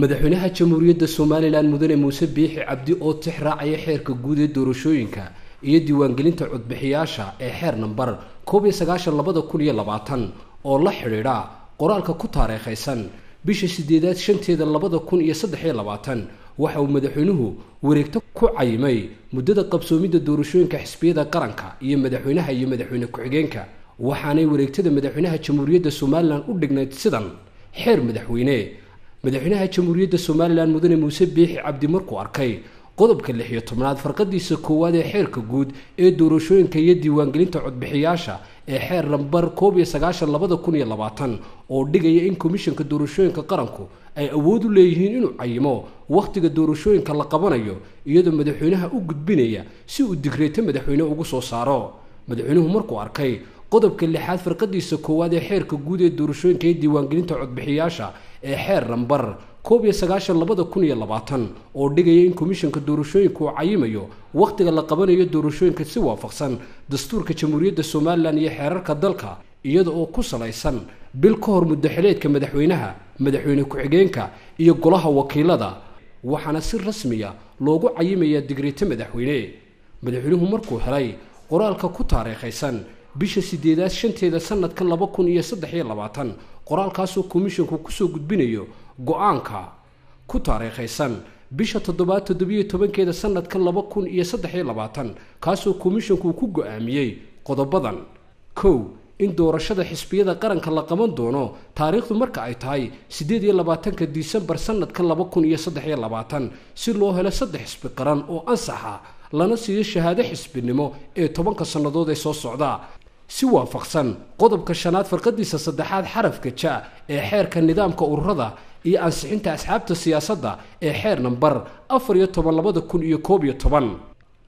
madaxweynaha jamhuuriyadda somalilan mudane muuse biixi cabdi oo tix raacaya xeerka guud ee doorashooyinka iyo diiwaangelinta codbixiyaasha ee xeer nambar koob iyo sagaashan labada kun iyo labaatan oo la xidhiidha qoraalka ku taariikhaysan bisha sideedaad shanteeda labada kun iyo saddex iyo labaatan waxa uu madaxweynuhu wareegto ku cayimay muddada qabsoomidda doorashooyinka xisbiyada qaranka iyo madaxweynaha iyo madaxweyne ku-xigeenka waxaanay wareegtada madaxweynaha jamhuuriyadda somalilan u dhignayd sidan xeer madaxweyne madaxweynaha jamhuuriyadda somalilan mudane muuse biixi cabdi markuu arkay qodobka lix iyo tobnaad farqadiisa koowaad ee xeerka guud ee doorashooyinka iyo diiwaangelinta codbixiyaasha ee xeer lambar koob iyo sagaashan labada kun iyo labaatan oo dhigaya in komishanka doorashooyinka qaranku ay awood u leeyihiin inuu cayimo wakhtiga doorashooyinka la qabanayo iyadoo madaxweynaha u gudbinaya si uu digreeto madaxweyne ugu soo saaro madaxweynuhu markuu arkay qodobka lixaad farqadiisa koowaad ee xeerka guud ee doorashooyinka iyo diiwaangelinta codbixiyaasha ee xeer rambar koob iyo sagaashan labada kun iyo labaatan oo dhigaya in komishanka doorashooyinka uu cayimayo wakhtiga la qabanayo doorashooyinka si waafaqsan dastuurka jamhuuriyadda somalilan iyo xeerarka dalka iyada oo ku salaysan bil ka hor muddaxileedka madaxweynaha madaxweyne ku-xigeenka iyo golaha wakiilada waxaana si rasmiya loogu cayimayaa digriita madaxweyne madaxweynuhu markuu helay qoraalka ku taariikhaysan bisha sideedaad shanteeda sanadkan laba kun iyo saddex iyo labaatan qoraalkaasoo komishinku kusoo gudbinayo go-aanka ku taariikhaysan bisha toddobaad toddobiyo tobankeeda sanadkan laba kun iyo saddex iyo labaatan kaasoo komishinku ku go-aamiyey qodobadan kow in doorashada xisbiyada qaranka la qaban doono taariikhdu marka ay tahay siddeed iyo labaatanka disembar sanadka laba kun iyo saddex iyo labaatan si loo helo saddex xisbi qaran oo ansaxa lana siiyo shahaado xisbinimo ee tobanka sannadood ee soo socda si waafaqsan qodobka shanaad farqadiisa saddexaad xarafka ja ee xeerka nidaamka ururada iyo ansixinta asxaabta siyaasadda ee xeer nambar afar iyo toban labada kun iyo koob iyo toban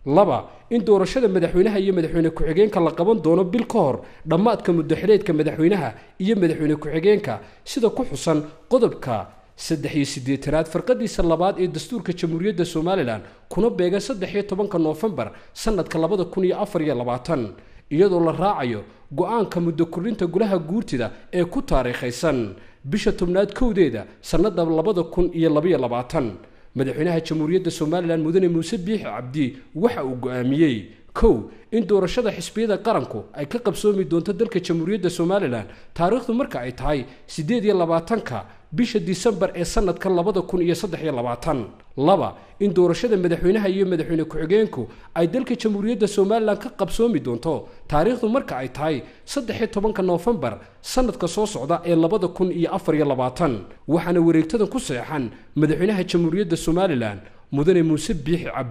laba in doorashada madaxweynaha iyo madaxweyne ku-xigeenka la qaban doono bil ka hor dhammaadka muddaxileedka madaxweynaha iyo madaxweyne ku-xigeenka sida ku xusan qodobka saddex iyo siddeetanaad farqadiisa labaad ee dastuurka jamhuuriyadda somalilan kuna beegan saddex iyo tobanka noofembar sanadka labada kun iyo afar iyo labaatan iyadoo la raacayo go-aanka muddo kordhinta gulaha guurtida ee ku taariikhaysan bisha tobnaad kowdeeda sannada labada kun iyo labaiyo labaatan madaxweynaha jamhuuriyadda somalilan mudane muuse biixi cabdi waxa uu go-aamiyey kow in doorashada xisbiyada qaranku ay ka qabsoomi doonto dalka jamhuuriyadda somalilan taariikhdu marka ay tahay siddeed iyo labaatanka bisha disembar ee sanadka labada kun iyo saddex iyo labaatan laba in doorashada madaxweynaha iyo madaxweyne ku-xigeenku ay dalka jamhuuriyadda somalilan ka qabsoomi doonto taariikhdu marka ay tahay saddex iyo tobanka noofembar sanadka soo socda ee labada kun iyo afar iyo labaatan waxaana wareegtadan ku seexan madaxweynaha jamhuuriyadda somalilan mudane muuse biixi cabdi